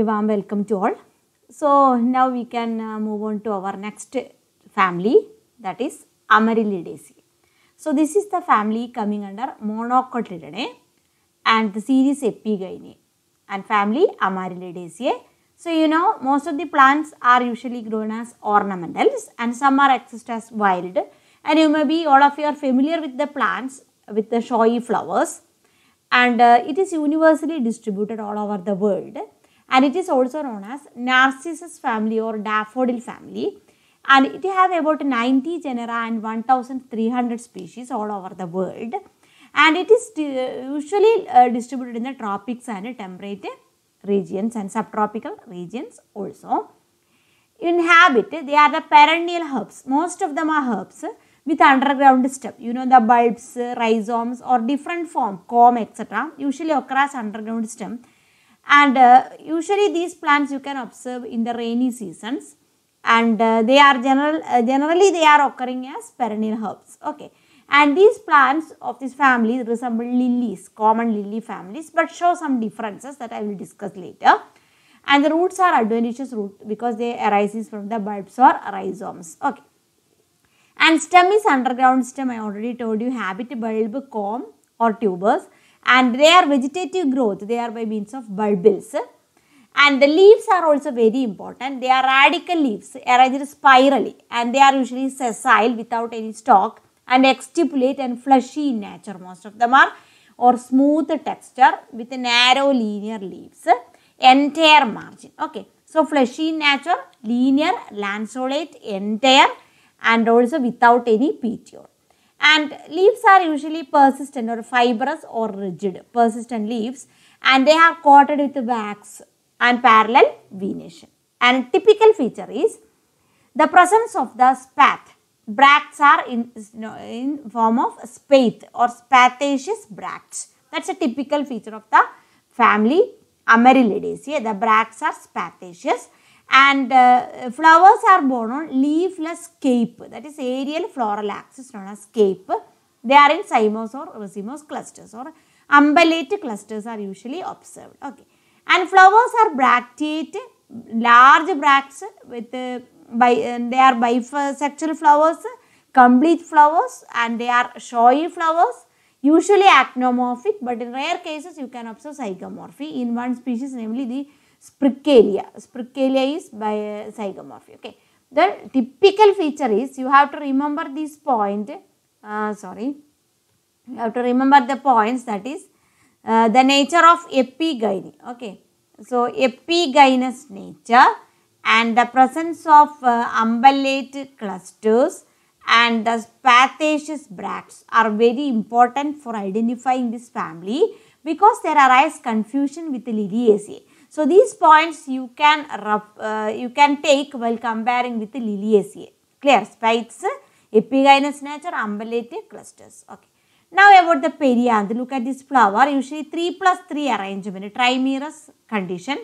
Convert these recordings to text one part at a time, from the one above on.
A warm welcome to all. So now we can uh, move on to our next family that is Amaryllidaceae. So this is the family coming under Monocotyledone and the series Epigynae and family Amaryllidaceae. So you know most of the plants are usually grown as ornamentals and some are accessed as wild and you may be all of you are familiar with the plants with the showy flowers and uh, it is universally distributed all over the world and it is also known as Narcissus family or daffodil family and it have about 90 genera and 1300 species all over the world and it is usually uh, distributed in the tropics and temperate regions and subtropical regions also. Inhabited, they are the perennial herbs. Most of them are herbs with underground stem. You know the bulbs, rhizomes or different form, comb etc. usually occurs underground stem and uh, usually these plants you can observe in the rainy seasons and uh, they are general uh, generally they are occurring as perennial herbs okay and these plants of this family resemble lilies common lily families but show some differences that I will discuss later and the roots are adventitious root because they arises from the bulbs or rhizomes okay and stem is underground stem I already told you habit bulb comb or tubers and their vegetative growth they are by means of bulbils and the leaves are also very important they are radical leaves arranged spirally and they are usually sessile without any stalk and extipulate and fleshy in nature most of them are or smooth texture with narrow linear leaves entire margin okay so fleshy in nature linear lanceolate entire and also without any petiole and leaves are usually persistent or fibrous or rigid, persistent leaves. And they are coated with wax and parallel venation. And typical feature is the presence of the spat Bracts are in, in form of spathe or spathaceous bracts. That's a typical feature of the family Amaryllidaceae. The bracts are spathaceous and uh, flowers are borne on leafless cape that is aerial floral axis known as cape. They are in cymose or racemose uh, clusters or umbellate clusters are usually observed. Okay. And flowers are bracteate, large bracts with uh, by, uh, they are bisexual flowers, complete flowers and they are showy flowers usually actinomorphic but in rare cases you can observe zygomorphy in one species namely the Spricalia. Spricalia is zygomorphy. Okay. The typical feature is you have to remember this point. Uh, sorry. You have to remember the points that is uh, the nature of epigyny. Okay. So, epigynous nature and the presence of uh, umbellate clusters and the spathaceous bracts are very important for identifying this family because there arises confusion with the Liliaceae. So these points you can uh, you can take while comparing with Liliaceae. Clear? Spikes, epigynous nature, umbellate clusters. Okay. Now about the perianth, look at this flower, usually 3 plus 3 arrangement, trimerous condition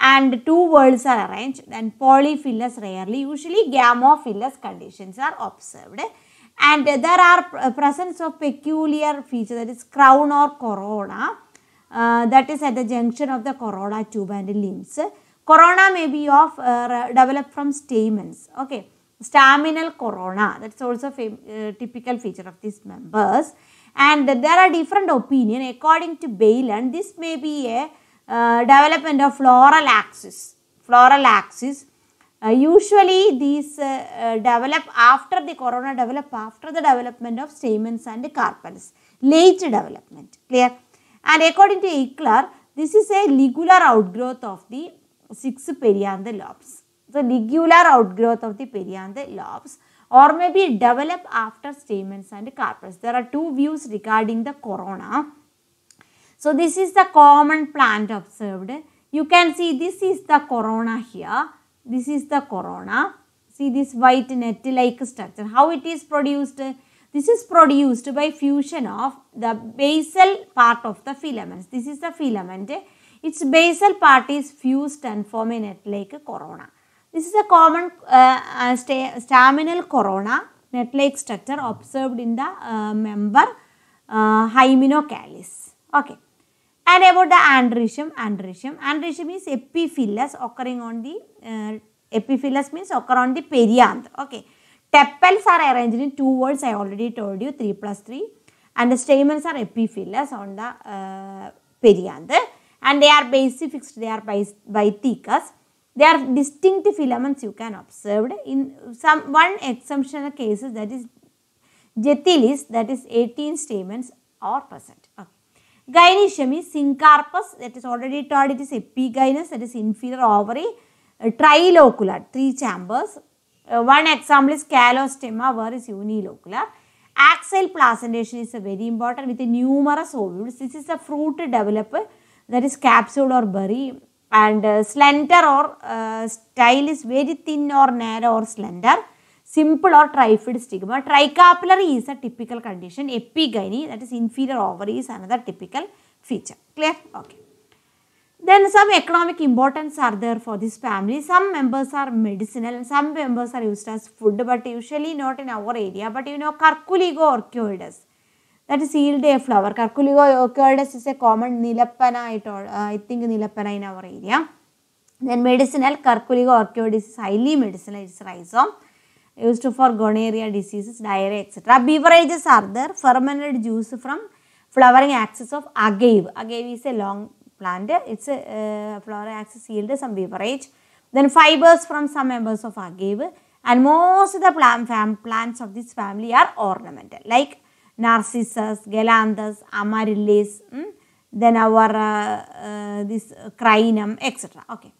and two whorls are arranged and polyphyllas rarely, usually gamophyllous conditions are observed and there are uh, presence of peculiar feature that is crown or corona uh, that is at the junction of the corona tube and limbs. Corona may be of uh, developed from stamens. Okay, staminal corona. That's also a uh, typical feature of these members. And there are different opinion according to Bayland. This may be a uh, development of floral axis. Floral axis. Uh, usually these uh, uh, develop after the corona develop after the development of stamens and carpels late development clear and according to Eichler, this is a ligular outgrowth of the six perianth lobes. The ligular outgrowth of the perianth lobes or may be developed after stamens and carpels. There are two views regarding the corona. So this is the common plant observed. You can see this is the corona here. This is the corona. See this white net-like structure. How it is produced? This is produced by fusion of the basal part of the filaments. This is the filament. Its basal part is fused and form a net like corona. This is a common uh, uh st staminal corona net like structure observed in the uh, member uh, Okay. And about the andricium, andricium, andricium is epiphyllus occurring on the, uh, epiphyllus means occur on the perianth. Okay. Tepals are arranged in two words. I already told you 3 plus 3. And the stamens are epiphyllous on the uh, And they are fixed. They are by, by thicus. They are distinct filaments you can observe. In some one exceptional cases that is Jetilis that is 18 stamens are present. Okay. Gynecium is syncarpus that is already told it is epigynous that is inferior ovary uh, three chambers uh, one example is calostema where is unilocular. Axile placentation is a very important with numerous ovules. This is a fruit develop that is capsule or berry and uh, slender or uh, style is very thin or narrow or slender. Simple or trifid stigma. Tricapillary is a typical condition. Epigyny that is inferior ovary is another typical feature. Clear? Okay. Then some economic importance are there for this family. Some members are medicinal and some members are used as food but usually not in our area. But you know Carculigo orchioides that is yield a flower. Carculigo orchioides is a common Nilapana or uh, I think Nilapana in our area. Then medicinal Carculigo orchioides is highly medicinal its rhizome used for gonorrhea diseases, diarrhea etc. Beverages are there fermented juice from flowering axis of agave. Agave is a long plant, its uh, flora axis yield some beverage, then fibers from some members of agave and most of the plant fam plants of this family are ornamental like narcissus, galanthus, amaryllis, hmm? then our uh, uh, this crinum etc. Okay.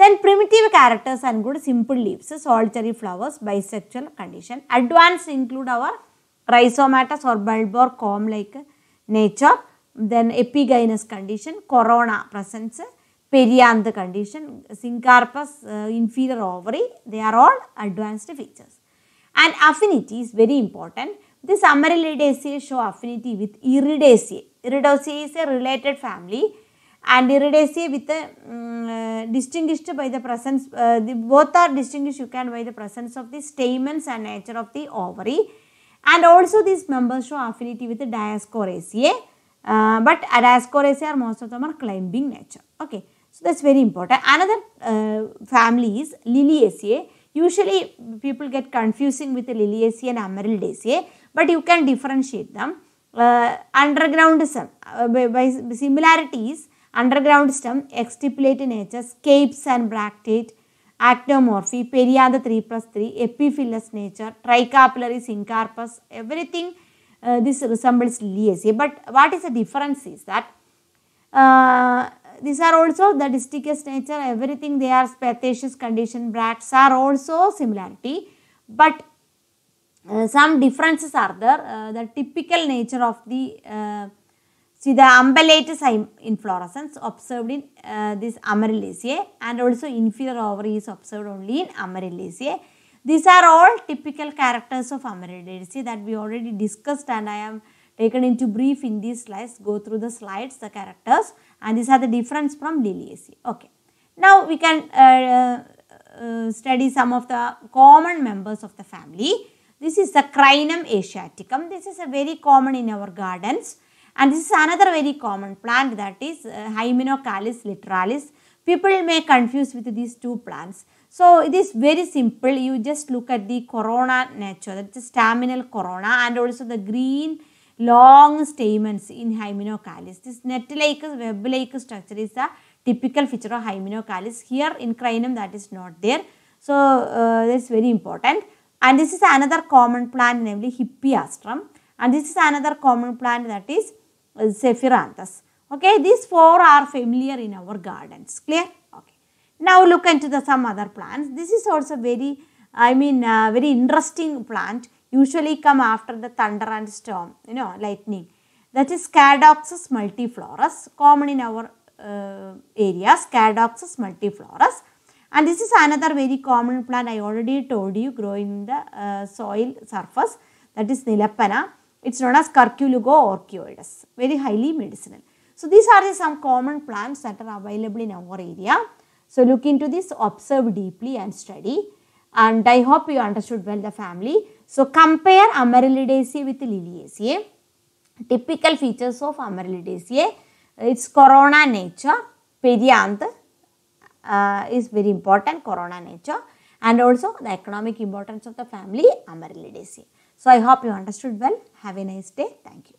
Then primitive characters and good simple leaves, solitary flowers, bisexual condition. Advanced include our rhizomatous or bulb or comb like nature then epigynous condition, corona presents perianth condition, syncarpus, uh, inferior ovary, they are all advanced features. And affinity is very important. This Amaryllidaceae show affinity with Iridaceae. Iridaceae is a related family and Iridaceae with a, uh, um, mm, uh, distinguished by the presence, uh, the, both are distinguished you can by the presence of the stamens and nature of the ovary. And also these members show affinity with the Diascoraceae uh, but at Ascoraceae most of them are climbing nature. Okay, so that's very important. Another uh, family is Liliaceae. Usually people get confusing with Liliaceae and Amaryllidaceae, but you can differentiate them. Uh, underground stem uh, by, by, similarities, underground stem, extipulate nature, scapes and bractate, actinomorphy, periada 3 plus 3, epiphyllous nature, tricapillary syncarpus, everything uh, this resembles Liaceae. But what is the difference is that uh, these are also the distinctest nature, everything they are spathaceous condition bracts are also similarity, but uh, some differences are there. Uh, the typical nature of the uh, see the umbellatus inflorescence observed in uh, this Amarylliaceae and also inferior ovary is observed only in Amarylliaceae. These are all typical characters of Ameridaceae that we already discussed and I am taken into brief in these slides. Go through the slides, the characters and these are the difference from Liliaceae. Okay. Now we can uh, uh, study some of the common members of the family. This is the Crinum asiaticum. This is a very common in our gardens. And this is another very common plant that is uh, Hymenocallis literalis. People may confuse with these two plants. So it is very simple. You just look at the corona nature, that's the staminal corona and also the green long stamens in hymenocalis. This net-like, web-like structure is a typical feature of hymenocalis. Here in Crinum that is not there. So uh, this is very important. And this is another common plant namely Hippiastrum. And this is another common plant that is Zephyranthus. Uh, okay, these four are familiar in our gardens. Clear? Okay. Now look into the some other plants. This is also very, I mean, uh, very interesting plant. Usually come after the thunder and storm, you know, lightning. That is Scadoxys multiflorus, common in our uh, area, Scadoxys multiflorus. And this is another very common plant I already told you growing in the uh, soil surface. That is Nilapana. It's known as Curculugo orchioides, very highly medicinal. So these are the some common plants that are available in our area. So look into this, observe deeply and study. And I hope you understood well the family. So compare Amaryllidaceae with Liliaceae. Typical features of Amaryllidaceae, its corona nature, perianth uh, is very important, corona nature and also the economic importance of the family Amaryllidaceae. So I hope you understood well. Have a nice day. Thank you.